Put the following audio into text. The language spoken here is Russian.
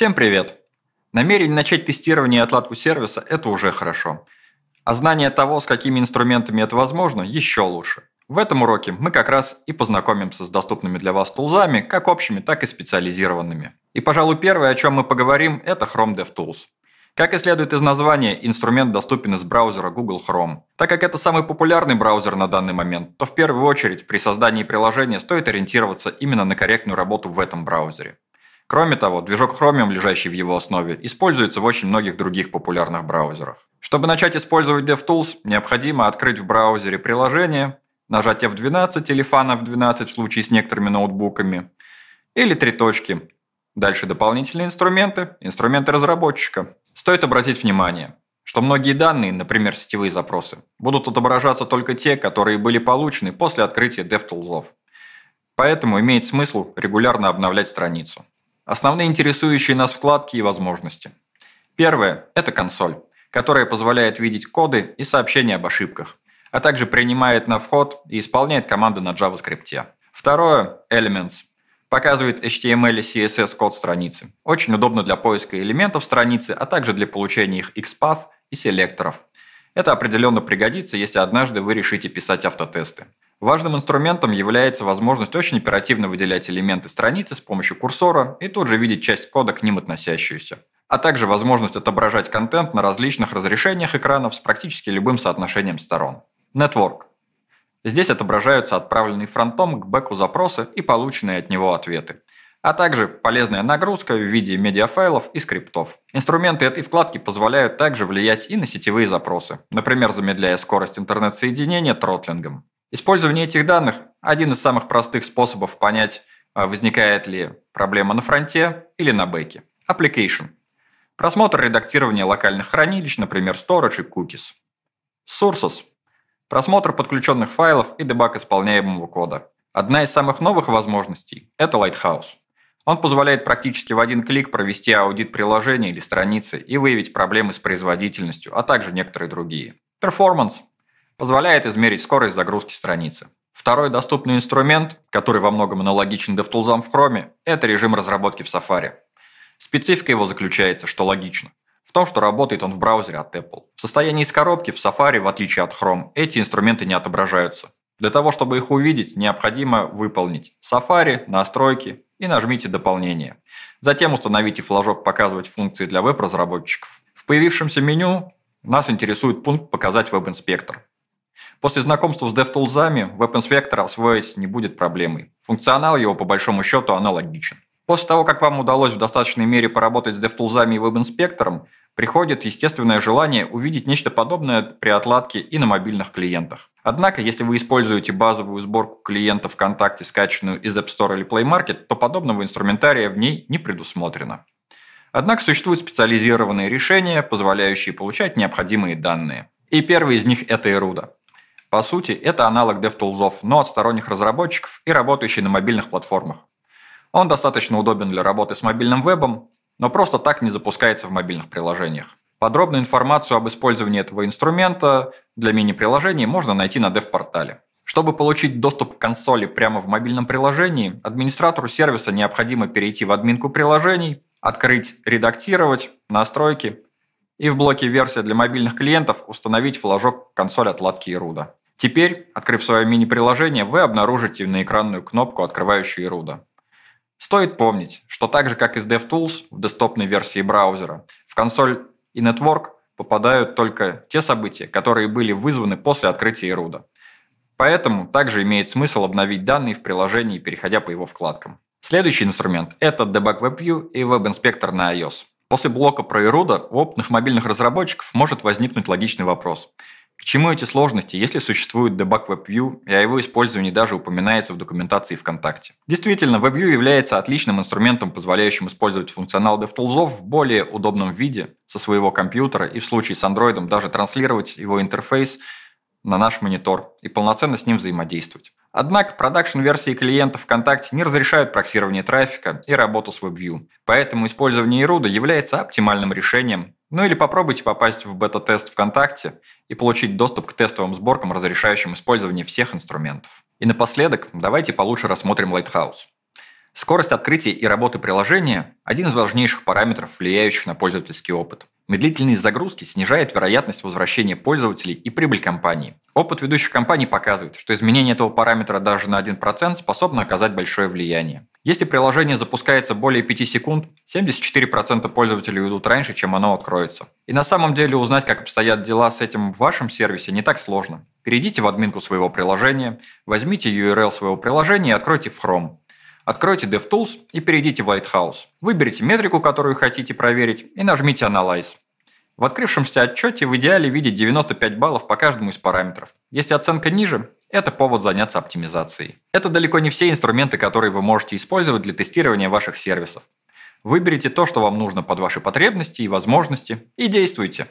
Всем привет! Намерение начать тестирование и отладку сервиса – это уже хорошо. А знание того, с какими инструментами это возможно, еще лучше. В этом уроке мы как раз и познакомимся с доступными для вас тулзами, как общими, так и специализированными. И, пожалуй, первое, о чем мы поговорим, это Chrome DevTools. Как и следует из названия, инструмент доступен из браузера Google Chrome. Так как это самый популярный браузер на данный момент, то в первую очередь при создании приложения стоит ориентироваться именно на корректную работу в этом браузере. Кроме того, движок Chromium, лежащий в его основе, используется в очень многих других популярных браузерах. Чтобы начать использовать DevTools, необходимо открыть в браузере приложение, нажать F12 или Fan F12 в случае с некоторыми ноутбуками, или три точки. Дальше дополнительные инструменты, инструменты разработчика. Стоит обратить внимание, что многие данные, например, сетевые запросы, будут отображаться только те, которые были получены после открытия DevTools. Поэтому имеет смысл регулярно обновлять страницу. Основные интересующие нас вкладки и возможности. Первое – это консоль, которая позволяет видеть коды и сообщения об ошибках, а также принимает на вход и исполняет команды на JavaScript. Второе – Elements, показывает HTML и CSS код страницы. Очень удобно для поиска элементов страницы, а также для получения их XPath и селекторов. Это определенно пригодится, если однажды вы решите писать автотесты. Важным инструментом является возможность очень оперативно выделять элементы страницы с помощью курсора и тут же видеть часть кода к ним относящуюся а также возможность отображать контент на различных разрешениях экранов с практически любым соотношением сторон. Network. Здесь отображаются отправленные фронтом к бэку запросы и полученные от него ответы, а также полезная нагрузка в виде медиафайлов и скриптов. Инструменты этой вкладки позволяют также влиять и на сетевые запросы, например, замедляя скорость интернет-соединения тротлингом. Использование этих данных – один из самых простых способов понять, а, возникает ли проблема на фронте или на бэке. Application – просмотр редактирования локальных хранилищ, например, Storage и Cookies. Sources – просмотр подключенных файлов и дебаг исполняемого кода. Одна из самых новых возможностей – это Lighthouse. Он позволяет практически в один клик провести аудит приложения или страницы и выявить проблемы с производительностью, а также некоторые другие. Performance позволяет измерить скорость загрузки страницы. Второй доступный инструмент, который во многом аналогичен DevTools в Chrome, это режим разработки в Safari. Специфика его заключается, что логично, в том, что работает он в браузере от Apple. В состоянии из коробки в Safari, в отличие от Chrome, эти инструменты не отображаются. Для того, чтобы их увидеть, необходимо выполнить Safari, настройки и нажмите «Дополнение». Затем установите флажок «Показывать функции для веб-разработчиков». В появившемся меню нас интересует пункт «Показать веб-инспектор». После знакомства с DevTools Weapons Vector освоить не будет проблемой. Функционал его, по большому счету, аналогичен. После того, как вам удалось в достаточной мере поработать с DevTools и WebInspector, приходит естественное желание увидеть нечто подобное при отладке и на мобильных клиентах. Однако, если вы используете базовую сборку клиента ВКонтакте, скачанную из App Store или Play Market, то подобного инструментария в ней не предусмотрено. Однако существуют специализированные решения, позволяющие получать необходимые данные. И первый из них – это Eruda. По сути, это аналог DevTools, но от сторонних разработчиков и работающий на мобильных платформах. Он достаточно удобен для работы с мобильным вебом, но просто так не запускается в мобильных приложениях. Подробную информацию об использовании этого инструмента для мини-приложений можно найти на dev-портале. Чтобы получить доступ к консоли прямо в мобильном приложении, администратору сервиса необходимо перейти в админку приложений, открыть «Редактировать», «Настройки» и в блоке «Версия для мобильных клиентов» установить флажок «Консоль отладки и руда». Теперь, открыв свое мини-приложение, вы обнаружите на экранную кнопку, открывающую Ируда. Стоит помнить, что так же, как и с DevTools в десктопной версии браузера, в консоль и Network попадают только те события, которые были вызваны после открытия Ируда. Поэтому также имеет смысл обновить данные в приложении, переходя по его вкладкам. Следующий инструмент – это Debug WebView и Web Inspector на iOS. После блока про Ируда у опытных мобильных разработчиков может возникнуть логичный вопрос – к чему эти сложности, если существует Debug WebView, и о его использовании даже упоминается в документации ВКонтакте? Действительно, WebView является отличным инструментом, позволяющим использовать функционал DevTools в более удобном виде со своего компьютера и в случае с Android даже транслировать его интерфейс на наш монитор и полноценно с ним взаимодействовать. Однако продакшн-версии клиента ВКонтакте не разрешают проксирование трафика и работу с WebView, поэтому использование Ируда является оптимальным решением ну или попробуйте попасть в бета-тест ВКонтакте и получить доступ к тестовым сборкам, разрешающим использование всех инструментов. И напоследок, давайте получше рассмотрим Lighthouse. Скорость открытия и работы приложения – один из важнейших параметров, влияющих на пользовательский опыт. Медлительность загрузки снижает вероятность возвращения пользователей и прибыль компании. Опыт ведущих компаний показывает, что изменение этого параметра даже на 1% способно оказать большое влияние. Если приложение запускается более 5 секунд, 74% пользователей уйдут раньше, чем оно откроется. И на самом деле узнать, как обстоят дела с этим в вашем сервисе, не так сложно. Перейдите в админку своего приложения, возьмите URL своего приложения и откройте в Chrome. Откройте DevTools и перейдите в LightHouse. Выберите метрику, которую хотите проверить, и нажмите Analyze. В открывшемся отчете в идеале видеть 95 баллов по каждому из параметров. Если оценка ниже, это повод заняться оптимизацией. Это далеко не все инструменты, которые вы можете использовать для тестирования ваших сервисов. Выберите то, что вам нужно под ваши потребности и возможности, и действуйте.